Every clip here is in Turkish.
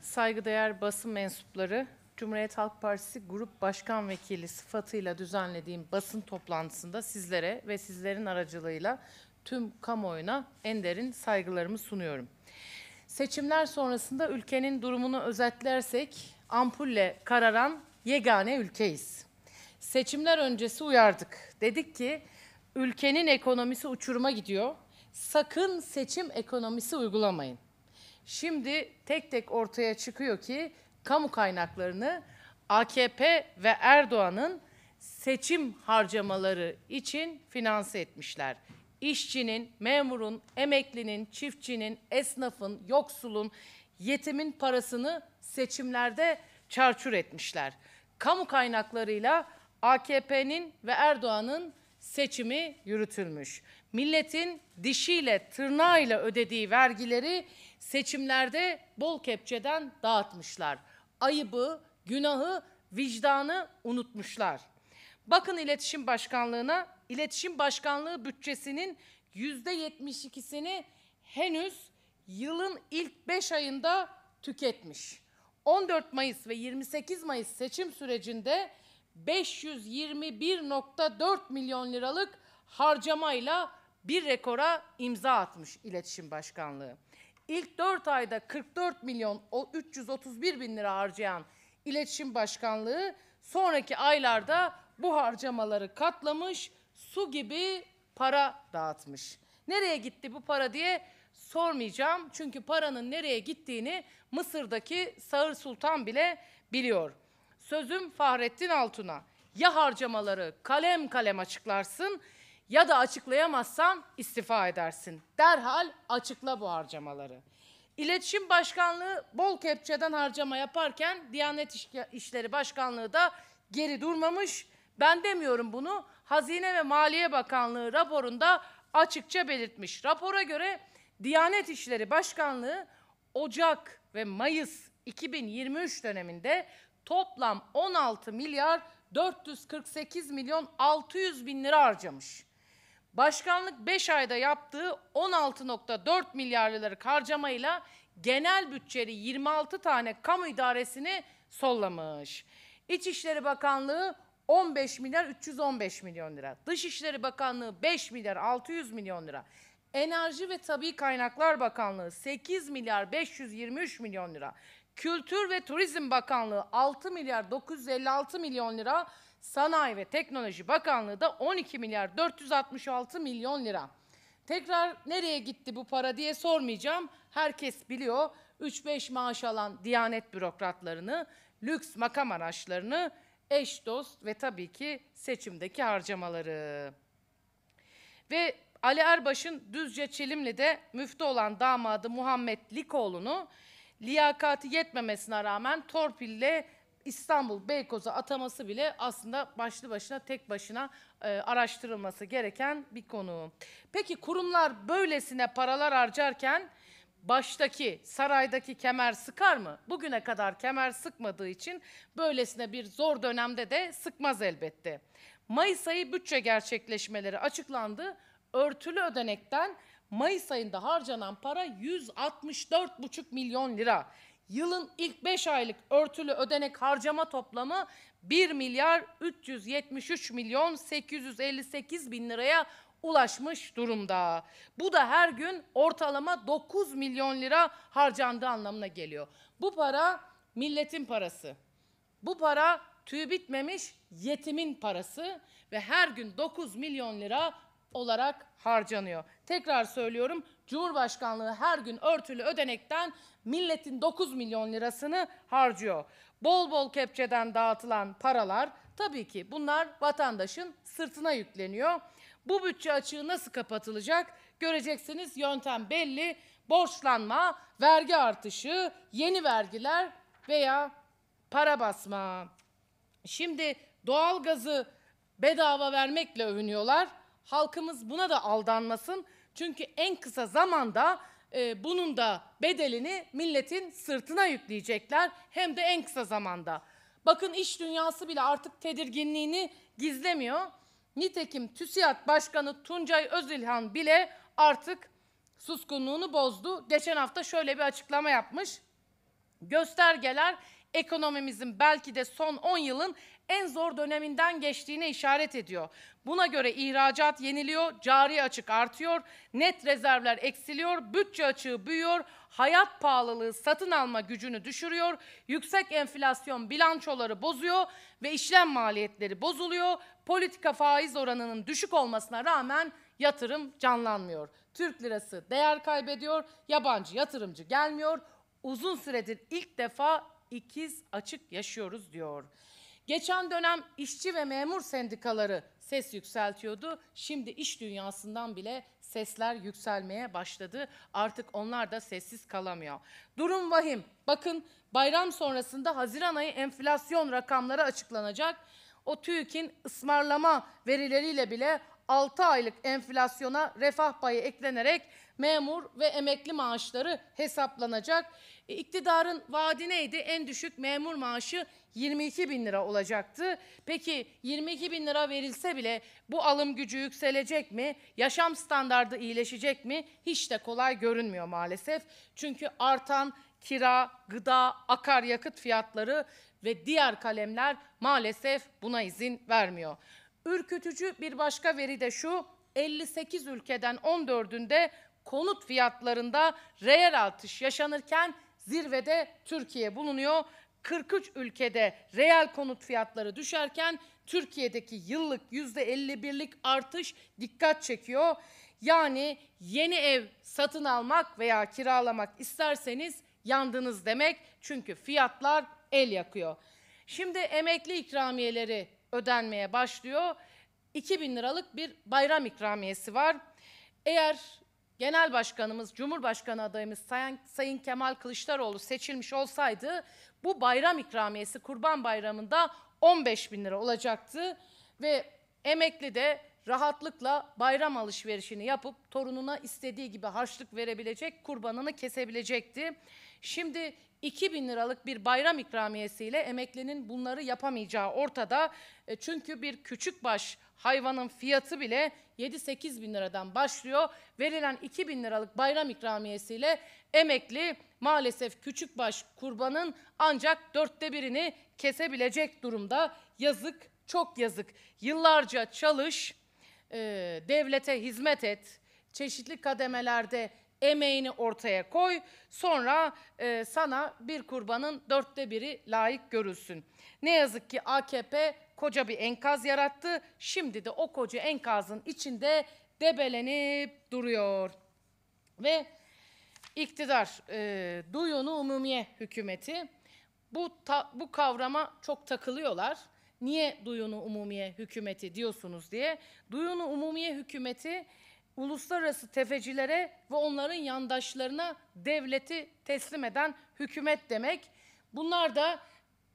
Saygıdeğer basın mensupları, Cumhuriyet Halk Partisi Grup Başkan Vekili sıfatıyla düzenlediğim basın toplantısında sizlere ve sizlerin aracılığıyla tüm kamuoyuna en derin saygılarımı sunuyorum. Seçimler sonrasında ülkenin durumunu özetlersek ampulle kararan yegane ülkeyiz. Seçimler öncesi uyardık. Dedik ki ülkenin ekonomisi uçuruma gidiyor. Sakın seçim ekonomisi uygulamayın. Şimdi tek tek ortaya çıkıyor ki kamu kaynaklarını AKP ve Erdoğan'ın seçim harcamaları için finanse etmişler. İşçinin, memurun, emeklinin, çiftçinin, esnafın, yoksulun, yetimin parasını seçimlerde çarçur etmişler. Kamu kaynaklarıyla AKP'nin ve Erdoğan'ın seçimi yürütülmüş milletin dişiyle, tırnağıyla ödediği vergileri seçimlerde bol kepçeden dağıtmışlar. Ayıbı, günahı, vicdanı unutmuşlar. Bakın iletişim Başkanlığı'na, iletişim Başkanlığı bütçesinin yüzde yetmiş ikisini henüz yılın ilk beş ayında tüketmiş. 14 Mayıs ve 28 Mayıs seçim sürecinde 521.4 milyon liralık harcamayla bir rekora imza atmış İletişim Başkanlığı. İlk 4 ayda 44 milyon 331 bin lira harcayan İletişim Başkanlığı sonraki aylarda bu harcamaları katlamış, su gibi para dağıtmış. Nereye gitti bu para diye sormayacağım. Çünkü paranın nereye gittiğini Mısır'daki Sağır Sultan bile biliyor. Sözüm Fahrettin Altun'a. Ya harcamaları kalem kalem açıklarsın ya da açıklayamazsan istifa edersin. Derhal açıkla bu harcamaları. İletişim Başkanlığı bol kepçeden harcama yaparken Diyanet İşleri Başkanlığı da geri durmamış. Ben demiyorum bunu. Hazine ve Maliye Bakanlığı raporunda açıkça belirtmiş. Rapora göre Diyanet İşleri Başkanlığı Ocak ve Mayıs 2023 döneminde toplam 16 milyar 448 milyon 600 bin lira harcamış. Başkanlık 5 ayda yaptığı 16.4 milyar liralık harcamayla genel bütçeli 26 tane kamu idaresini sollamış. İçişleri Bakanlığı 15 milyar 315 milyon lira. Dışişleri Bakanlığı 5 milyar 600 milyon lira. Enerji ve Tabi Kaynaklar Bakanlığı 8 milyar 523 milyon lira. Kültür ve Turizm Bakanlığı 6 milyar 956 milyon lira. Sanayi ve Teknoloji Bakanlığı da 12 milyar 466 milyon lira. Tekrar nereye gitti bu para diye sormayacağım. Herkes biliyor 3-5 maaş alan Diyanet bürokratlarını, lüks makam araçlarını, eş dost ve tabii ki seçimdeki harcamaları. Ve Ali Erbaş'ın Düzce Çelimli'de müftü olan damadı Muhammed Likoğlu'nu liyakati yetmemesine rağmen torpille İstanbul Beykoz'a ataması bile aslında başlı başına tek başına e, araştırılması gereken bir konu. Peki kurumlar böylesine paralar harcarken baştaki saraydaki kemer sıkar mı? Bugüne kadar kemer sıkmadığı için böylesine bir zor dönemde de sıkmaz elbette. Mayıs ayı bütçe gerçekleşmeleri açıklandı. Örtülü ödenekten Mayıs ayında harcanan para 164,5 milyon lira. Yılın ilk 5 aylık örtülü ödenek harcama toplamı 1 milyar 373 milyon 858 bin liraya ulaşmış durumda. Bu da her gün ortalama 9 milyon lira harcandığı anlamına geliyor. Bu para milletin parası. Bu para tüy bitmemiş yetimin parası ve her gün 9 milyon lira olarak harcanıyor. Tekrar söylüyorum Cumhurbaşkanlığı her gün örtülü ödenekten milletin 9 milyon lirasını harcıyor. Bol bol kepçeden dağıtılan paralar tabii ki bunlar vatandaşın sırtına yükleniyor. Bu bütçe açığı nasıl kapatılacak? Göreceksiniz yöntem belli. Borçlanma, vergi artışı, yeni vergiler veya para basma. Şimdi doğalgazı bedava vermekle övünüyorlar. Halkımız buna da aldanmasın. Çünkü en kısa zamanda e, bunun da bedelini milletin sırtına yükleyecekler. Hem de en kısa zamanda. Bakın iş dünyası bile artık tedirginliğini gizlemiyor. Nitekim TÜSİAD Başkanı Tuncay Özilhan bile artık suskunluğunu bozdu. Geçen hafta şöyle bir açıklama yapmış. Göstergeler ekonomimizin belki de son 10 yılın en zor döneminden geçtiğine işaret ediyor. Buna göre ihracat yeniliyor, cari açık artıyor, net rezervler eksiliyor, bütçe açığı büyüyor, hayat pahalılığı satın alma gücünü düşürüyor, yüksek enflasyon bilançoları bozuyor ve işlem maliyetleri bozuluyor. Politika faiz oranının düşük olmasına rağmen yatırım canlanmıyor. Türk lirası değer kaybediyor, yabancı yatırımcı gelmiyor. Uzun süredir ilk defa ikiz açık yaşıyoruz diyor. Geçen dönem işçi ve memur sendikaları ses yükseltiyordu. Şimdi iş dünyasından bile sesler yükselmeye başladı. Artık onlar da sessiz kalamıyor. Durum vahim. Bakın bayram sonrasında Haziran ayı enflasyon rakamları açıklanacak. O TÜİK'in ısmarlama verileriyle bile 6 aylık enflasyona refah payı eklenerek memur ve emekli maaşları hesaplanacak. E, iktidarın vaadi neydi? En düşük memur maaşı 22 bin lira olacaktı. Peki 22 bin lira verilse bile bu alım gücü yükselecek mi? Yaşam standardı iyileşecek mi? Hiç de kolay görünmüyor maalesef. Çünkü artan kira, gıda, akaryakıt fiyatları ve diğer kalemler maalesef buna izin vermiyor. Ürkütücü bir başka veri de şu, 58 ülkeden 14'ünde konut fiyatlarında reel artış yaşanırken zirvede Türkiye bulunuyor. 43 ülkede reel konut fiyatları düşerken Türkiye'deki yıllık %51'lik artış dikkat çekiyor. Yani yeni ev satın almak veya kiralamak isterseniz yandınız demek. Çünkü fiyatlar el yakıyor. Şimdi emekli ikramiyeleri ödenmeye başlıyor. 2000 liralık bir bayram ikramiyesi var. Eğer Genel Başkanımız, Cumhurbaşkanı adayımız Sayın, Sayın Kemal Kılıçdaroğlu seçilmiş olsaydı bu bayram ikramiyesi Kurban Bayramı'nda 15 bin lira olacaktı ve emekli de rahatlıkla bayram alışverişini yapıp torununa istediği gibi harçlık verebilecek, kurbanını kesebilecekti. Şimdi 2000 liralık bir bayram ikramiyesiyle emeklinin bunları yapamayacağı ortada. E çünkü bir küçük baş hayvanın fiyatı bile 7-8 bin liradan başlıyor. Verilen 2 bin liralık bayram ikramiyesiyle emekli maalesef küçük baş kurbanın ancak dörtte birini kesebilecek durumda. Yazık, çok yazık. Yıllarca çalış, e, devlete hizmet et, çeşitli kademelerde emeğini ortaya koy. Sonra e, sana bir kurbanın dörtte biri layık görülsün. Ne yazık ki AKP koca bir enkaz yarattı. Şimdi de o koca enkazın içinde debelenip duruyor. Ve iktidar e, Duyonu Umumiye hükümeti bu, ta, bu kavrama çok takılıyorlar. Niye Duyunu Umumiye hükümeti diyorsunuz diye. Duyunu Umumiye hükümeti uluslararası tefecilere ve onların yandaşlarına devleti teslim eden hükümet demek. Bunlar da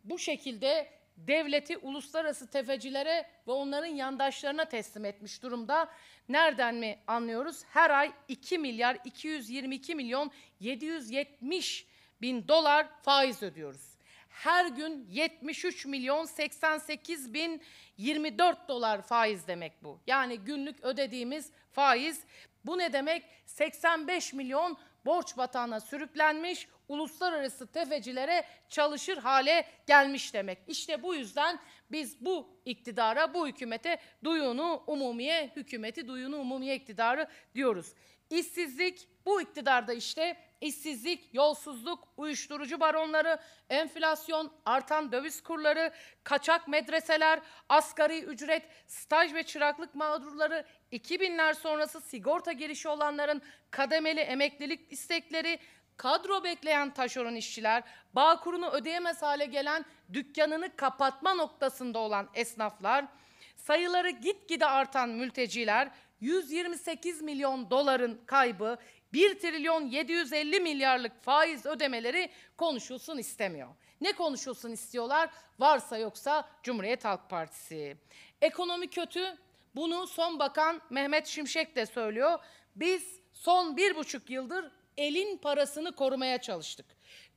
bu şekilde devleti uluslararası tefecilere ve onların yandaşlarına teslim etmiş durumda. Nereden mi anlıyoruz? Her ay 2 milyar 222 milyon 770 bin dolar faiz ödüyoruz her gün 73 milyon 88 bin 24 dolar faiz demek bu. Yani günlük ödediğimiz faiz bu ne demek? 85 milyon borç batağına sürüklenmiş, uluslararası tefecilere çalışır hale gelmiş demek. İşte bu yüzden biz bu iktidara, bu hükümete duyunu umumiye hükümeti, duyunu umumiye iktidarı diyoruz. İşsizlik bu iktidarda işte işsizlik, yolsuzluk, uyuşturucu baronları, enflasyon, artan döviz kurları, kaçak medreseler, asgari ücret, staj ve çıraklık mağdurları, 2000'ler sonrası sigorta girişi olanların kademeli emeklilik istekleri, kadro bekleyen taşeron işçiler, bağ kurunu ödeyemez hale gelen dükkanını kapatma noktasında olan esnaflar, sayıları gitgide artan mülteciler, 128 milyon doların kaybı, 1 trilyon 750 milyarlık faiz ödemeleri konuşulsun istemiyor. Ne konuşulsun istiyorlar? Varsa yoksa Cumhuriyet Halk Partisi. Ekonomi kötü. Bunu son bakan Mehmet Şimşek de söylüyor. Biz son bir buçuk yıldır elin parasını korumaya çalıştık.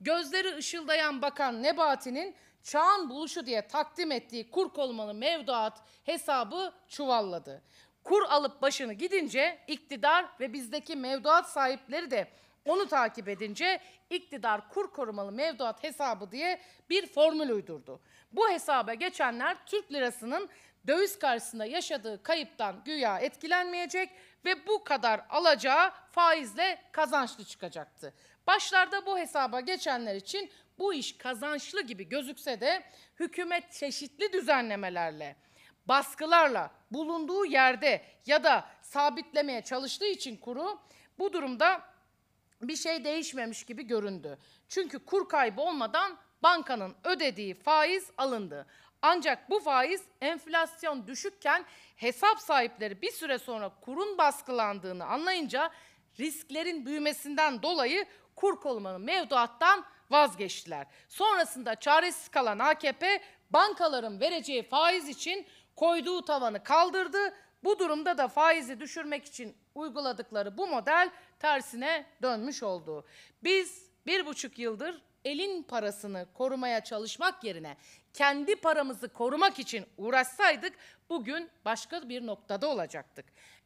Gözleri ışıldayan bakan Nebati'nin çağın buluşu diye takdim ettiği kur korumalı mevduat hesabı çuvalladı kur alıp başını gidince iktidar ve bizdeki mevduat sahipleri de onu takip edince iktidar kur korumalı mevduat hesabı diye bir formül uydurdu. Bu hesaba geçenler Türk lirasının döviz karşısında yaşadığı kayıptan güya etkilenmeyecek ve bu kadar alacağı faizle kazançlı çıkacaktı. Başlarda bu hesaba geçenler için bu iş kazançlı gibi gözükse de hükümet çeşitli düzenlemelerle baskılarla bulunduğu yerde ya da sabitlemeye çalıştığı için kuru bu durumda bir şey değişmemiş gibi göründü. Çünkü kur kaybı olmadan bankanın ödediği faiz alındı. Ancak bu faiz enflasyon düşükken hesap sahipleri bir süre sonra kurun baskılandığını anlayınca risklerin büyümesinden dolayı kur korumalı mevduattan vazgeçtiler. Sonrasında çaresiz kalan AKP bankaların vereceği faiz için koyduğu tavanı kaldırdı. Bu durumda da faizi düşürmek için uyguladıkları bu model tersine dönmüş oldu. Biz bir buçuk yıldır elin parasını korumaya çalışmak yerine kendi paramızı korumak için uğraşsaydık bugün başka bir noktada olacaktık.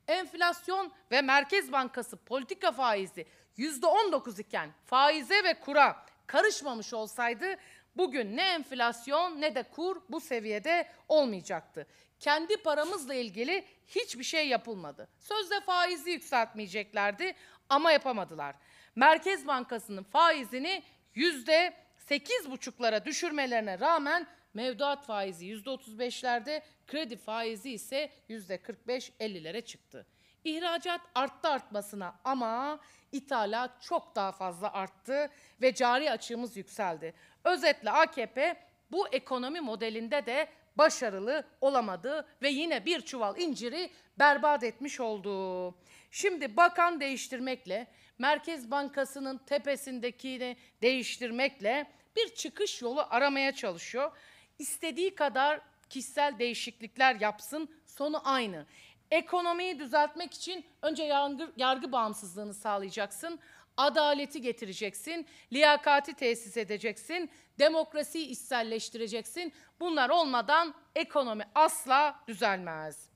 Enflasyon ve Merkez Bankası politika faizi yüzde on dokuz iken faize ve kura karışmamış olsaydı Bugün ne enflasyon ne de kur bu seviyede olmayacaktı. Kendi paramızla ilgili hiçbir şey yapılmadı. Sözde faizi yükseltmeyeceklerdi ama yapamadılar. Merkez Bankası'nın faizini yüzde sekiz buçuklara düşürmelerine rağmen mevduat faizi yüzde otuz beşlerde, kredi faizi ise yüzde kırk beş ellilere çıktı. İhracat arttı artmasına ama ithalat çok daha fazla arttı ve cari açığımız yükseldi. Özetle AKP bu ekonomi modelinde de başarılı olamadı ve yine bir çuval inciri berbat etmiş oldu. Şimdi bakan değiştirmekle, Merkez Bankası'nın tepesindekini değiştirmekle bir çıkış yolu aramaya çalışıyor. İstediği kadar kişisel değişiklikler yapsın, sonu aynı. Ekonomiyi düzeltmek için önce yargı, yargı bağımsızlığını sağlayacaksın. Adaleti getireceksin, liyakati tesis edeceksin, demokrasiyi içselleştireceksin. Bunlar olmadan ekonomi asla düzelmez.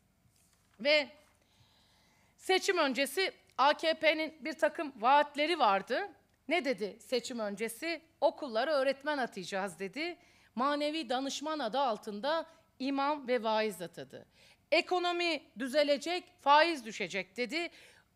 Ve seçim öncesi AKP'nin bir takım vaatleri vardı. Ne dedi seçim öncesi? Okullara öğretmen atayacağız dedi. Manevi danışman adı altında imam ve vaiz atadı. Ekonomi düzelecek, faiz düşecek dedi.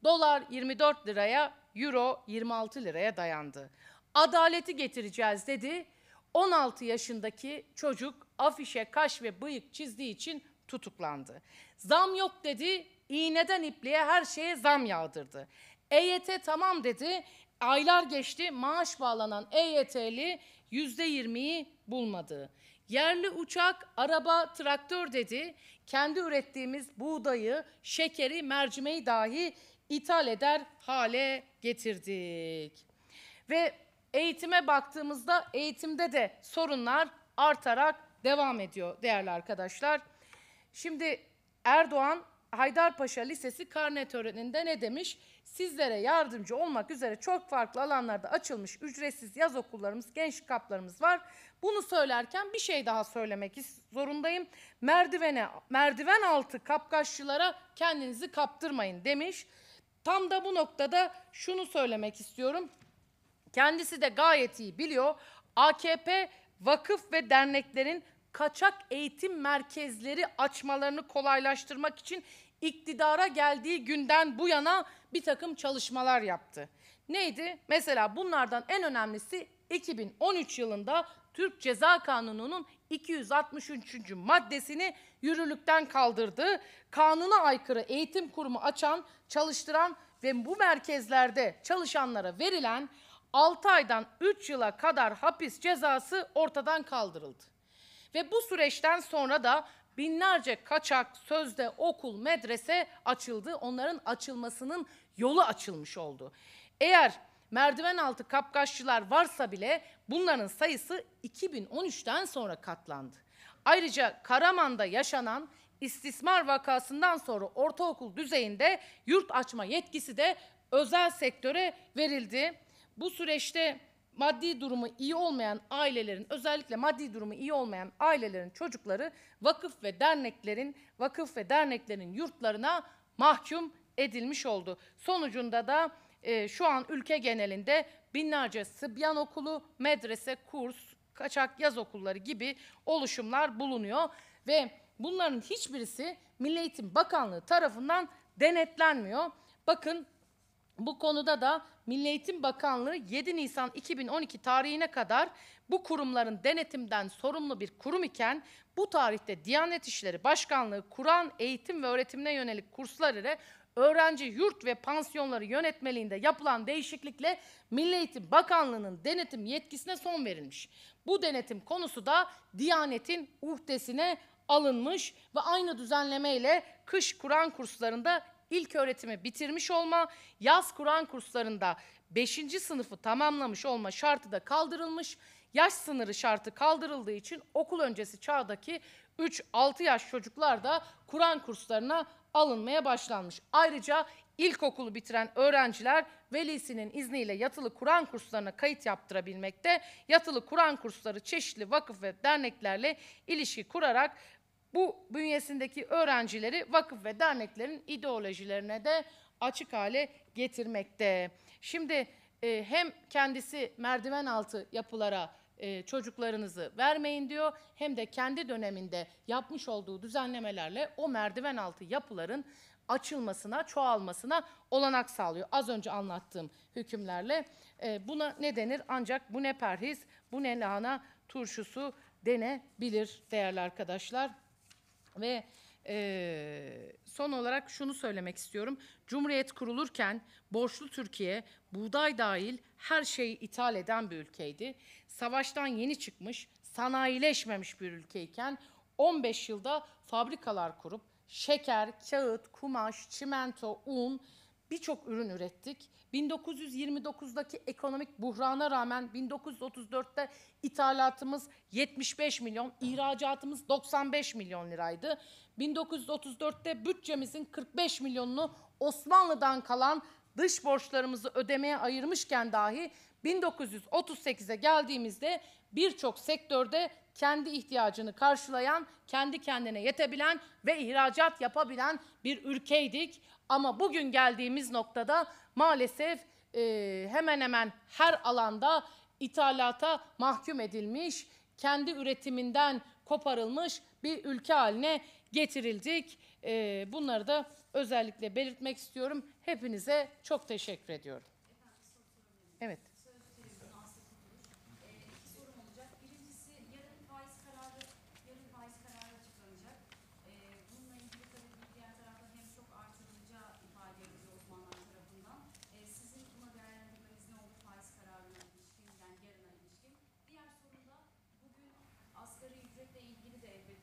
Dolar 24 liraya, euro 26 liraya dayandı. Adaleti getireceğiz dedi. 16 yaşındaki çocuk afişe kaş ve bıyık çizdiği için tutuklandı. Zam yok dedi, iğneden ipliğe her şeye zam yağdırdı. EYT tamam dedi, aylar geçti maaş bağlanan EYT'li %20'yi bulmadı. Yerli uçak, araba, traktör dedi. Kendi ürettiğimiz buğdayı, şekeri, mercimeği dahi ithal eder hale getirdik. Ve eğitime baktığımızda eğitimde de sorunlar artarak devam ediyor değerli arkadaşlar. Şimdi Erdoğan Haydarpaşa Lisesi karne töreninde ne demiş? Sizlere yardımcı olmak üzere çok farklı alanlarda açılmış ücretsiz yaz okullarımız, genç kaplarımız var. Bunu söylerken bir şey daha söylemek zorundayım. Merdivene, merdiven altı kapkaççılara kendinizi kaptırmayın demiş. Tam da bu noktada şunu söylemek istiyorum. Kendisi de gayet iyi biliyor. AKP vakıf ve derneklerin kaçak eğitim merkezleri açmalarını kolaylaştırmak için iktidara geldiği günden bu yana bir takım çalışmalar yaptı. Neydi? Mesela bunlardan en önemlisi 2013 yılında Türk Ceza Kanunu'nun 263. maddesini yürürlükten kaldırdı. Kanuna aykırı eğitim kurumu açan, çalıştıran ve bu merkezlerde çalışanlara verilen 6 aydan 3 yıla kadar hapis cezası ortadan kaldırıldı. Ve bu süreçten sonra da binlerce kaçak sözde okul, medrese açıldı. Onların açılmasının yolu açılmış oldu. Eğer merdiven altı kapkaççılar varsa bile bunların sayısı 2013'ten sonra katlandı. Ayrıca Karaman'da yaşanan istismar vakasından sonra ortaokul düzeyinde yurt açma yetkisi de özel sektöre verildi. Bu süreçte maddi durumu iyi olmayan ailelerin özellikle maddi durumu iyi olmayan ailelerin çocukları vakıf ve derneklerin vakıf ve derneklerin yurtlarına mahkum edilmiş oldu. Sonucunda da e, şu an ülke genelinde binlerce Sıbyan okulu, medrese, kurs, kaçak yaz okulları gibi oluşumlar bulunuyor ve bunların hiçbirisi Milli Eğitim Bakanlığı tarafından denetlenmiyor. Bakın bu konuda da Milli Eğitim Bakanlığı 7 Nisan 2012 tarihine kadar bu kurumların denetimden sorumlu bir kurum iken bu tarihte Diyanet İşleri Başkanlığı Kur'an eğitim ve öğretimine yönelik kurslar ile öğrenci yurt ve pansiyonları yönetmeliğinde yapılan değişiklikle Milli Eğitim Bakanlığı'nın denetim yetkisine son verilmiş. Bu denetim konusu da Diyanet'in uhdesine alınmış ve aynı düzenleme ile kış Kur'an kurslarında ilk öğretimi bitirmiş olma, yaz Kur'an kurslarında 5. sınıfı tamamlamış olma şartı da kaldırılmış. Yaş sınırı şartı kaldırıldığı için okul öncesi çağdaki 3-6 yaş çocuklar da Kur'an kurslarına alınmaya başlanmış. Ayrıca ilkokulu bitiren öğrenciler velisinin izniyle yatılı Kur'an kurslarına kayıt yaptırabilmekte. Yatılı Kur'an kursları çeşitli vakıf ve derneklerle ilişki kurarak bu bünyesindeki öğrencileri vakıf ve derneklerin ideolojilerine de açık hale getirmekte. Şimdi e, hem kendisi merdiven altı yapılara e, çocuklarınızı vermeyin diyor. Hem de kendi döneminde yapmış olduğu düzenlemelerle o merdiven altı yapıların açılmasına, çoğalmasına olanak sağlıyor. Az önce anlattığım hükümlerle e, buna ne denir? Ancak bu ne perhiz, bu ne lahana turşusu denebilir değerli arkadaşlar. Ve e, son olarak şunu söylemek istiyorum. Cumhuriyet kurulurken borçlu Türkiye buğday dahil her şeyi ithal eden bir ülkeydi. Savaştan yeni çıkmış, sanayileşmemiş bir ülkeyken 15 yılda fabrikalar kurup şeker, kağıt, kumaş, çimento, un birçok ürün ürettik. 1929'daki ekonomik buhrana rağmen 1934'te ithalatımız 75 milyon, ihracatımız 95 milyon liraydı. 1934'te bütçemizin 45 milyonunu Osmanlı'dan kalan dış borçlarımızı ödemeye ayırmışken dahi 1938'e geldiğimizde birçok sektörde kendi ihtiyacını karşılayan, kendi kendine yetebilen ve ihracat yapabilen bir ülkeydik. Ama bugün geldiğimiz noktada maalesef e, hemen hemen her alanda ithalata mahkum edilmiş, kendi üretiminden koparılmış bir ülke haline getirildik. E, bunları da özellikle belirtmek istiyorum. Hepinize çok teşekkür ediyorum. Evet.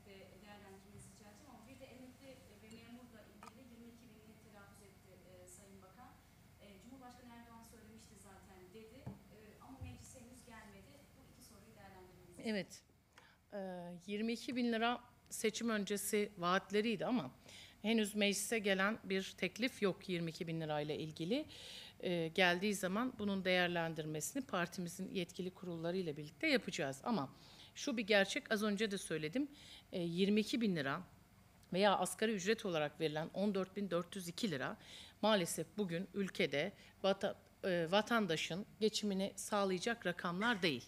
birlikte değerlendirmesi rica ama bir de emekli ve memurla ilgili 22 binini telaffuz etti e, Sayın Bakan. E, Cumhurbaşkanı Erdoğan söylemişti zaten dedi e, ama meclis henüz gelmedi. Bu iki soruyu değerlendirmenizi Evet. E, 22 bin lira seçim öncesi vaatleriydi ama henüz meclise gelen bir teklif yok 22 bin lirayla ilgili. Ee, geldiği zaman bunun değerlendirmesini partimizin yetkili kurullarıyla birlikte yapacağız. Ama şu bir gerçek az önce de söyledim. 22 e, bin lira veya asgari ücret olarak verilen 14.402 lira maalesef bugün ülkede vata, e, vatandaşın geçimini sağlayacak rakamlar değil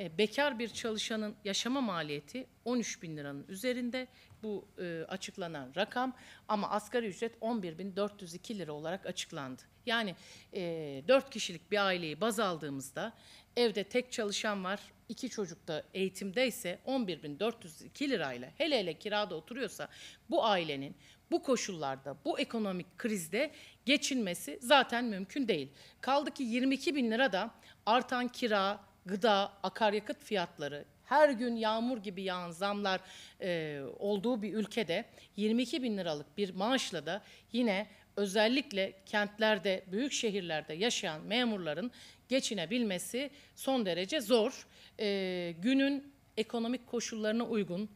e, bekar bir çalışanın yaşama maliyeti 13 bin liranın üzerinde bu e, açıklanan rakam ama asgari ücret 11.402 lira olarak açıklandı. Yani e, 4 kişilik bir aileyi baz aldığımızda evde tek çalışan var, iki çocuk da eğitimde ise 11.402 lirayla hele hele kirada oturuyorsa bu ailenin bu koşullarda, bu ekonomik krizde geçinmesi zaten mümkün değil. Kaldı ki 22 bin lira da artan kira, gıda, akaryakıt fiyatları, her gün yağmur gibi yağan zamlar e, olduğu bir ülkede 22 bin liralık bir maaşla da yine özellikle kentlerde, büyük şehirlerde yaşayan memurların geçinebilmesi son derece zor. E, günün ekonomik koşullarına uygun,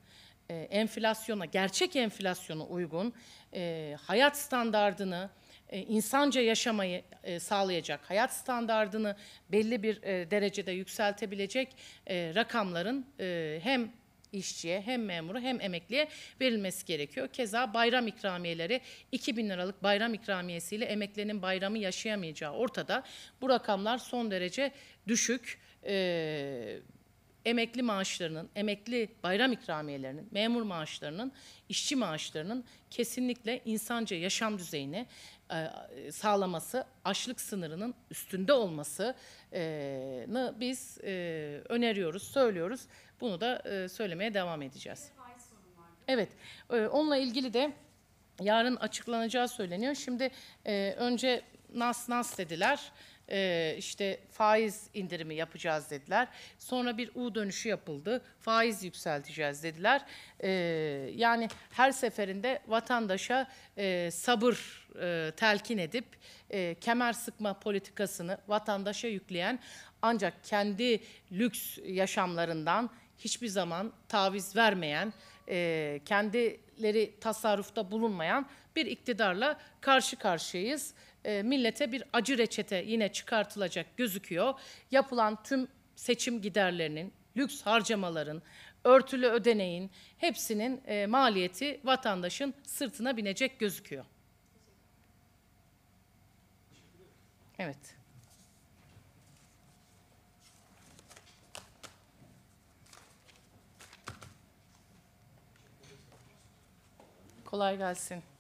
e, enflasyona, gerçek enflasyona uygun, e, hayat standardını, e, insanca yaşamayı e, sağlayacak, hayat standardını belli bir e, derecede yükseltebilecek rakamların hem işçiye hem memuru hem emekliye verilmesi gerekiyor. Keza bayram ikramiyeleri 2000 liralık bayram ikramiyesiyle emeklinin bayramı yaşayamayacağı ortada. Bu rakamlar son derece düşük. Ee, emekli maaşlarının, emekli bayram ikramiyelerinin, memur maaşlarının, işçi maaşlarının kesinlikle insanca yaşam düzeyini e, sağlaması, açlık sınırının üstünde olmasını biz e, öneriyoruz, söylüyoruz. Bunu da e, söylemeye devam edeceğiz. Evet, e, onunla ilgili de yarın açıklanacağı söyleniyor. Şimdi e, önce nas nas dediler e, işte faiz indirimi yapacağız dediler. Sonra bir U dönüşü yapıldı. Faiz yükselteceğiz dediler. E, yani her seferinde vatandaşa e, sabır e, telkin edip e, kemer sıkma politikasını vatandaşa yükleyen ancak kendi lüks yaşamlarından hiçbir zaman taviz vermeyen, e, kendileri tasarrufta bulunmayan bir iktidarla karşı karşıyayız. E, millete bir acı reçete yine çıkartılacak gözüküyor. Yapılan tüm seçim giderlerinin, lüks harcamaların, örtülü ödeneğin hepsinin e, maliyeti vatandaşın sırtına binecek gözüküyor. Evet. Kolay gelsin.